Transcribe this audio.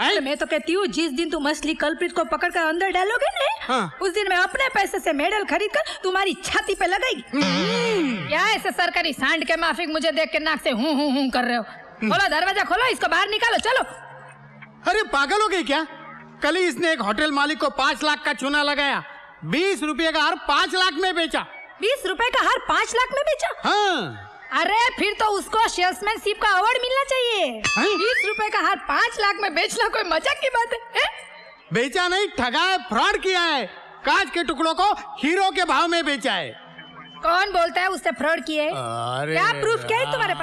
अरे मैं तो कहती हूँ जिस दिन तुम असली कल्प्रित को पकड़ कर अंदर डालोगे ना हाँ। उस दिन मैं अपने पैसे से मेडल खरीद कर तुम्हारी छाती पे लगाएगी हम्म। क्या ऐसे सरकारी सांड के माफिक मुझे देख के नाक से हूँ हूँ हूँ कर रहे हो खोलो दरवाजा खोलो इसको बाहर निकालो चलो अरे पागल हो गई क्या कल ही इसने एक होटल मालिक को पाँच लाख का चूना लगाया बीस रूपए का हर पाँच लाख में बेचा बीस रूपए का हर पाँच लाख में बेचा हाँ। अरे फिर तो उसको सेल्समैनशिप का अवार्ड मिलना चाहिए हाँ। रुपए का हार पाँच लाख में बेचना कोई मजाक की बात है, है? बेचा नहीं ठगा है फ्रॉड किया है कांच के टुकड़ों को हीरो के भाव में बेचा है कौन बोलता है उसने फ्रॉड किए क्या प्रूफ क्या है तुम्हारे